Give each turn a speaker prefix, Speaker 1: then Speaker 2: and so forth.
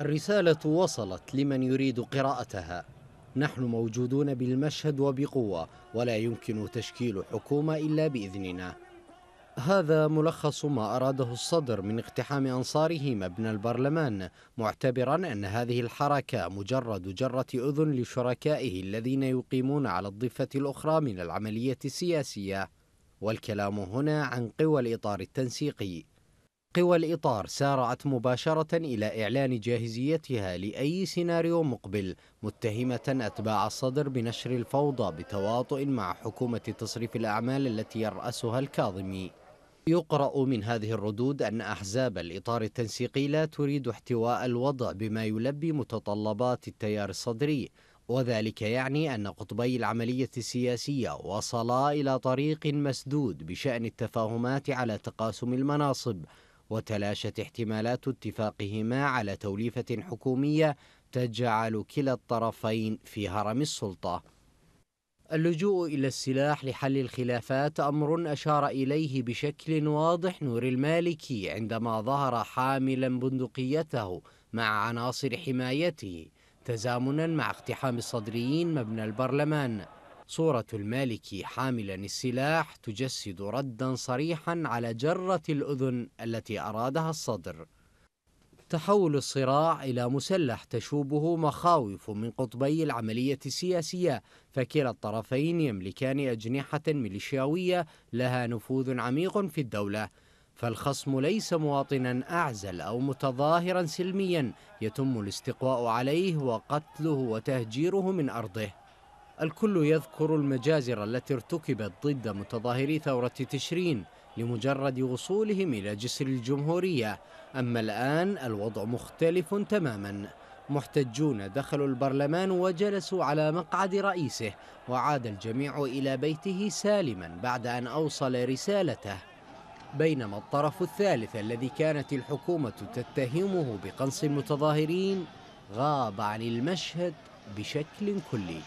Speaker 1: الرسالة وصلت لمن يريد قراءتها نحن موجودون بالمشهد وبقوة ولا يمكن تشكيل حكومة إلا بإذننا هذا ملخص ما أراده الصدر من اقتحام أنصاره مبنى البرلمان معتبرا أن هذه الحركة مجرد جرة أذن لشركائه الذين يقيمون على الضفة الأخرى من العملية السياسية والكلام هنا عن قوى الإطار التنسيقي قوى الإطار سارعت مباشرة إلى إعلان جاهزيتها لأي سيناريو مقبل متهمة أتباع الصدر بنشر الفوضى بتواطؤ مع حكومة تصريف الأعمال التي يرأسها الكاظمي يقرأ من هذه الردود أن أحزاب الإطار التنسيقي لا تريد احتواء الوضع بما يلبي متطلبات التيار الصدري وذلك يعني أن قطبي العملية السياسية وصلا إلى طريق مسدود بشأن التفاهمات على تقاسم المناصب وتلاشت احتمالات اتفاقهما على توليفة حكومية تجعل كلا الطرفين في هرم السلطة اللجوء إلى السلاح لحل الخلافات أمر أشار إليه بشكل واضح نور المالكي عندما ظهر حاملا بندقيته مع عناصر حمايته تزامنا مع اقتحام الصدريين مبنى البرلمان صورة المالكي حاملا السلاح تجسد ردا صريحا على جرة الأذن التي أرادها الصدر تحول الصراع إلى مسلح تشوبه مخاوف من قطبي العملية السياسية فكلا الطرفين يملكان أجنحة ميليشياوية لها نفوذ عميق في الدولة فالخصم ليس مواطنا أعزل أو متظاهرا سلميا يتم الاستقواء عليه وقتله وتهجيره من أرضه الكل يذكر المجازر التي ارتكبت ضد متظاهري ثورة تشرين لمجرد وصولهم إلى جسر الجمهورية أما الآن الوضع مختلف تماما محتجون دخلوا البرلمان وجلسوا على مقعد رئيسه وعاد الجميع إلى بيته سالما بعد أن أوصل رسالته بينما الطرف الثالث الذي كانت الحكومة تتهمه بقنص المتظاهرين غاب عن المشهد بشكل كلي